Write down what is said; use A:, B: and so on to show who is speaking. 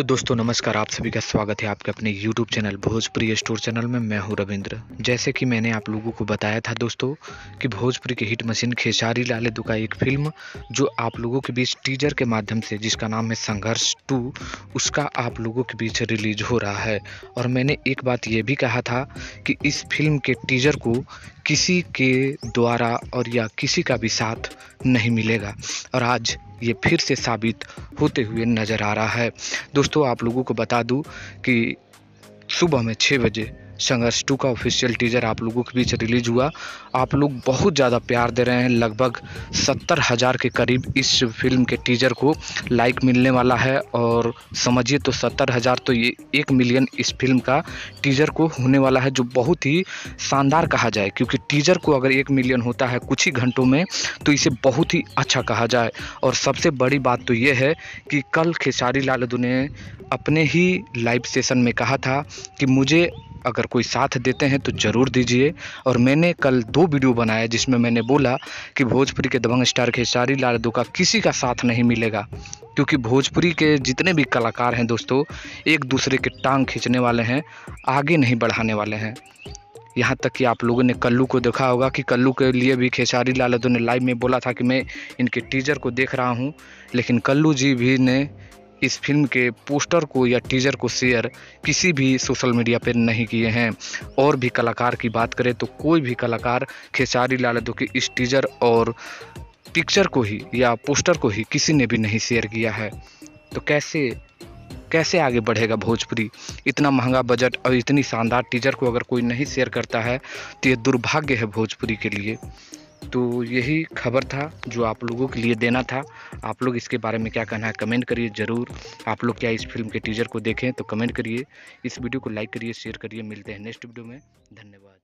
A: तो दोस्तों नमस्कार आप सभी का स्वागत है आपके अपने YouTube channel Bhojpuri store channel में मैं हूं रविंद्र जैसे कि मैंने आप लोगों को बताया था दोस्तों कि भोजपुरी की हिट मशीन खेसारी लाल यादव का एक फिल्म जो आप लोगों के बीच टीजर के माध्यम से जिसका नाम है संघर्ष टू उसका आप लोगों के बीच रिलीज हो रहा है और मैंने एक बात ये भी कहा था कि इस फिल्म के टीजर को किसी के द्वारा और या किसी का भी साथ नहीं मिलेगा और आज ये फिर से साबित होते हुए नज़र आ रहा है दोस्तों आप लोगों को बता दूं कि सुबह में छः बजे संघर्ष टू का ऑफिशियल टीजर आप लोगों के बीच रिलीज हुआ आप लोग बहुत ज़्यादा प्यार दे रहे हैं लगभग सत्तर हज़ार के करीब इस फिल्म के टीजर को लाइक मिलने वाला है और समझिए तो सत्तर हज़ार तो ये एक मिलियन इस फिल्म का टीजर को होने वाला है जो बहुत ही शानदार कहा जाए क्योंकि टीजर को अगर एक मिलियन होता है कुछ ही घंटों में तो इसे बहुत ही अच्छा कहा जाए और सबसे बड़ी बात तो ये है कि कल खेसारी लाल ने अपने ही लाइव सेशन में कहा था कि मुझे अगर कोई साथ देते हैं तो ज़रूर दीजिए और मैंने कल दो वीडियो बनाया जिसमें मैंने बोला कि भोजपुरी के दबंग स्टार खेसारी लाल दो का किसी का साथ नहीं मिलेगा क्योंकि भोजपुरी के जितने भी कलाकार हैं दोस्तों एक दूसरे के टांग खींचने वाले हैं आगे नहीं बढ़ाने वाले हैं यहाँ तक कि आप लोगों ने कल्लू को देखा होगा कि कल्लू के लिए भी खेसारी लाल यादव ने लाइव में बोला था कि मैं इनके टीजर को देख रहा हूँ लेकिन कल्लू जी भी ने इस फिल्म के पोस्टर को या टीजर को शेयर किसी भी सोशल मीडिया पर नहीं किए हैं और भी कलाकार की बात करें तो कोई भी कलाकार खेसारी लाल यादव के इस टीजर और पिक्चर को ही या पोस्टर को ही किसी ने भी नहीं शेयर किया है तो कैसे कैसे आगे बढ़ेगा भोजपुरी इतना महंगा बजट और इतनी शानदार टीजर को अगर कोई नहीं शेयर करता है तो ये दुर्भाग्य है भोजपुरी के लिए तो यही खबर था जो आप लोगों के लिए देना था आप लोग इसके बारे में क्या कहना है कमेंट करिए ज़रूर आप लोग क्या इस फिल्म के टीजर को देखें तो कमेंट करिए इस वीडियो को लाइक करिए शेयर करिए मिलते हैं नेक्स्ट वीडियो में धन्यवाद